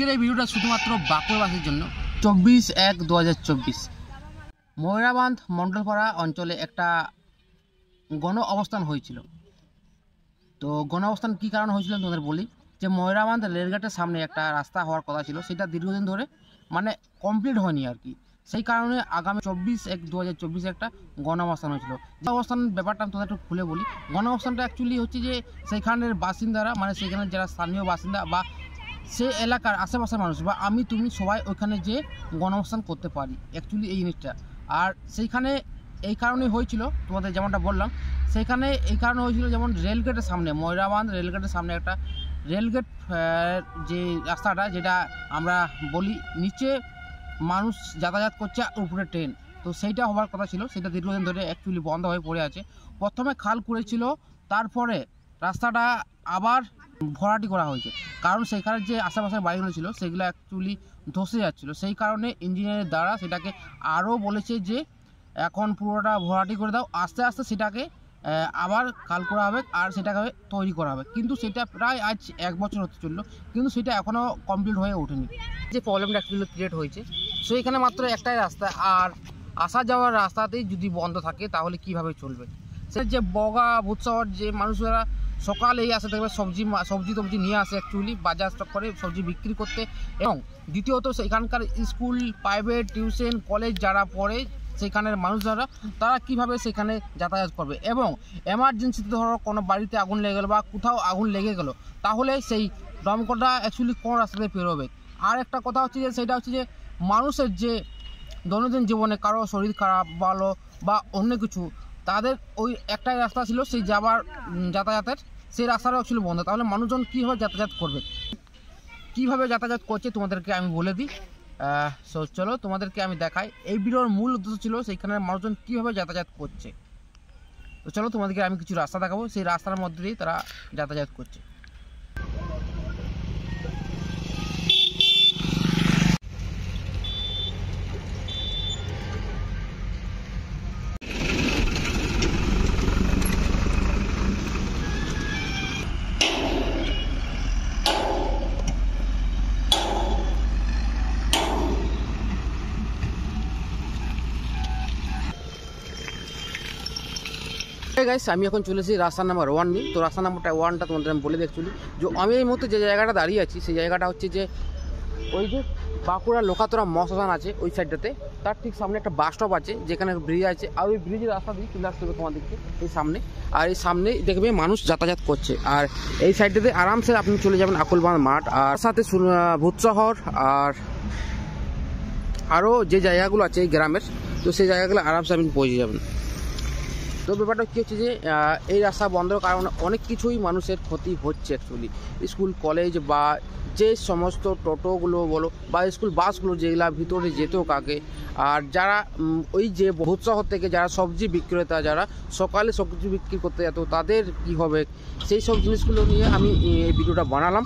আজকের এই ভিডিওটা শুধুমাত্র বাঁকুড়াবাসীর জন্য চব্বিশ এক দু হাজার চব্বিশ ময়ূরাবান্ধ মণ্ডলপাড়া অঞ্চলে একটা গণ অবস্থান হয়েছিল তো গণ অবস্থান কী কারণে হয়েছিল তোমাদের বলি যে ময়রাবান্ধ রেলগেটের সামনে একটা রাস্তা হওয়ার কথা ছিল সেটা দীর্ঘদিন ধরে মানে কমপ্লিট হয়নি আর কি সেই কারণে আগামী চব্বিশ এক দু হাজার চব্বিশে একটা গণ অবস্থান হয়েছিল অবস্থান ব্যাপারটা আমি তোমাদের একটু খুলে বলি গণ অবস্থানটা অ্যাকচুয়ালি হচ্ছে যে সেইখানের বাসিন্দারা মানে সেখানে যারা স্থানীয় বাসিন্দা বা সেই এলাকার আশেপাশের মানুষ বা আমি তুমি সবাই ওইখানে যে গণঅবস্থান করতে পারি অ্যাকচুয়ালি এই জিনিসটা আর সেইখানে এই কারণে হয়েছিল তোমাদের যেমনটা বললাম সেইখানে এই কারণে হয়েছিল যেমন রেলগেটের সামনে ময়রাবান্ধ রেলগেটের সামনে একটা রেলগেট যে রাস্তাটা যেটা আমরা বলি নিচে মানুষ যাতায়াত করছে আর উপরে ট্রেন তো সেইটা হওয়ার কথা ছিল সেটা দীর্ঘদিন ধরে অ্যাকচুয়ালি বন্ধ হয়ে পড়ে আছে প্রথমে খাল করেছিল তারপরে রাস্তাটা আবার ভরাটি করা হয়েছে কারণ সেখানে যে আশেপাশের বাড়িগুলো ছিল সেগুলো অ্যাকচুয়ালি ধসে যাচ্ছিলো সেই কারণে ইঞ্জিনিয়ারের দ্বারা সেটাকে আরও বলেছে যে এখন পুরোটা ভরাটি করে দাও আস্তে আস্তে সেটাকে আবার কাল করা হবে আর সেটাকে তৈরি করা হবে কিন্তু সেটা প্রায় আজ এক বছর হতে চললো কিন্তু সেটা এখনও কমপ্লিট হয়ে ওঠেনি যে প্রবলেমটা একটু ক্রিয়েট হয়েছে সো এখানে মাত্র একটাই রাস্তা আর আসা যাওয়ার রাস্তাতেই যদি বন্ধ থাকে তাহলে কিভাবে চলবে সে যে বগা ভূতসহর যে মানুষেরা সকালেই আসে দেখবে সবজি সবজি টবজি নিয়ে আসে অ্যাকচুয়ালি বাজার করে সবজি বিক্রি করতে এবং দ্বিতীয়ত সেখানকার স্কুল প্রাইভেট টিউশন কলেজ যারা পড়ে সেখানের মানুষ যারা তারা কীভাবে সেখানে যাতায়াত করবে এবং এমার্জেন্সিতে ধরো কোনো বাড়িতে আগুন লেগে গেলো বা কোথাও আগুন লেগে গেলো তাহলে সেই দমকলটা অ্যাকচুয়ালি কোন রাস্তাতে পেরোবে আর একটা কথা হচ্ছে যে সেটা হচ্ছে যে মানুষের যে দৈনন্দিন জীবনে কারো শরীর খারাপ বলো বা অন্য কিছু তাদের ওই একটাই রাস্তা ছিল সেই যাবার যাতায়াতের সেই রাস্তাটাও ছিল বন্ধ তাহলে মানুষজন কীভাবে যাতায়াত করবে কিভাবে যাতায়াত করছে তোমাদেরকে আমি বলে দিই সো চলো তোমাদেরকে আমি দেখাই এই ভিডিওর মূল উদ্দেশ্য ছিল সেইখানের মানুষজন কীভাবে যাতায়াত করছে তো চলো তোমাদেরকে আমি কিছু রাস্তা দেখাবো সেই রাস্তার মধ্যে দিয়েই তারা যাতায়াত করছে গাইস আমি এখন চলেছি রাস্তা নাম্বার ওয়ান তো রাস্তা নাম্বারটা ওয়ানটা তোমাদের আমি বলে দেখছি যে আমি এই মুহূর্তে যে জায়গাটা দাঁড়িয়ে আছি সেই জায়গাটা হচ্ছে যে ওই যে বাঁকুড়া লোকাতরা মশান আছে ওই সাইডটাতে তার ঠিক সামনে একটা বাস স্টপ আছে যেখানে ব্রিজ আছে আর ওই ব্রিজের রাস্তা দিয়ে চলে আসতে হবে তোমাদেরকে এই সামনে আর এই সামনে দেখবে মানুষ যাতায়াত করছে আর এই সাইডটাতে আরামসে আপনি চলে যাবেন আকুলবাঁধ মাঠ আর সাথে শহর আর আরও যে জায়গাগুলো আছে এই গ্রামের তো সেই জায়গাগুলো আরামসে আপনি পৌঁছে যাবেন তো ব্যাপারটা কী হচ্ছে যে এই রাস্তা বন্ধ কারণে অনেক কিছুই মানুষের ক্ষতি হচ্ছে অ্যাকচুয়ালি স্কুল কলেজ বা যে সমস্ত টোটোগুলো বলো বা স্কুল বাসগুলো যেগুলো ভিতরে যেতেও কাকে আর যারা ওই যে বহুত শহর থেকে যারা সবজি বিক্রেতা যারা সকালে সবজি বিক্রি করতে যেত তাদের কি হবে সেই সব জিনিসগুলো নিয়ে আমি এই ভিডিওটা বানালাম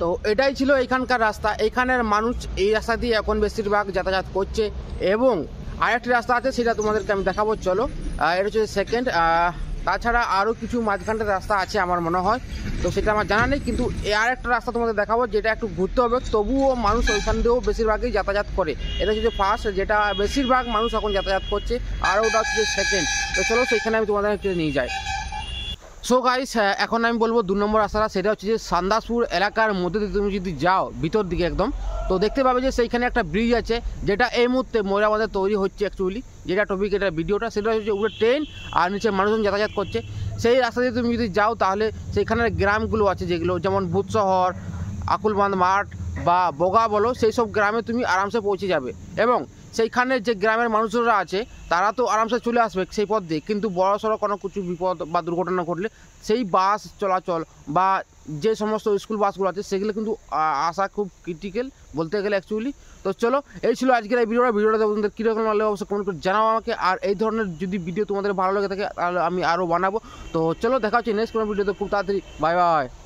তো এটাই ছিল এখানকার রাস্তা এখানের মানুষ এই রাস্তা দিয়ে এখন বেশিরভাগ যাতায়াত করছে এবং আর একটি রাস্তা আছে সেটা তোমাদেরকে আমি দেখাবো চলো এটা হচ্ছে সেকেন্ড তাছাড়া আরও কিছু মাঝখানটা রাস্তা আছে আমার মনে হয় তো সেটা আমার জানা নেই কিন্তু আর একটা রাস্তা তোমাদের দেখাবো যেটা একটু ঘুরতে হবে তবুও মানুষ ওইখান দিয়েও বেশিরভাগই যাতায়াত করে এটা হচ্ছে ফার্স্ট যেটা বেশিরভাগ মানুষ এখন যাতায়াত করছে আর ওটা হচ্ছে সেকেন্ড তো চলো সেখানে আমি তোমাদের নিয়ে যাই সো গাইস এখন আমি বলবো দু নম্বর রাস্তাটা সেটা হচ্ছে যে সান্দাসপুর এলাকার মধ্যে দিয়ে তুমি যদি যাও ভিতর দিকে একদম তো দেখতে পাবে যে সেইখানে একটা ব্রিজ আছে যেটা এই মুহূর্তে ময়রাবাদে তৈরি হচ্ছে অ্যাকচুয়ালি যেটা টপিক এটা ভিডিওটা সেটা হচ্ছে উপরে ট্রেন আর নিচে মানুষজন যাতায়াত করছে সেই রাস্তা দিয়ে তুমি যদি যাও তাহলে সেইখানের গ্রামগুলো আছে যেগুলো যেমন ভূতশহর আকুলবাঁধ মাঠ বা বগা বলো সেই সব গ্রামে তুমি আরামসে পৌঁছে যাবে এবং সেইখানে যে গ্রামের মানুষরা আছে তারা তো আরামসে চলে আসবে সেই পথ দিয়ে কিন্তু বড়সড় কোনো কিছু বিপদ বা দুর্ঘটনা ঘটলে সেই বাস চলাচল বা যে সমস্ত স্কুল বাসগুলো আছে সেগুলো কিন্তু আসা খুব ক্রিটিক্যাল বলতে গেলে অ্যাকচুয়ালি তো চলো এই ছিল আজকের এই ভিডিওটা ভিডিওটা তোমাদের কীরকম লাগলে অবশ্যই কমেন্ট করে জানাও আমাকে আর এই ধরনের যদি ভিডিও তোমাদের ভালো লাগে থাকে তাহলে আমি আরও বানাবো তো চলো দেখা হচ্ছে নেক্সট কোনো ভিডিওতে খুব তাড়াতাড়ি বাই বাই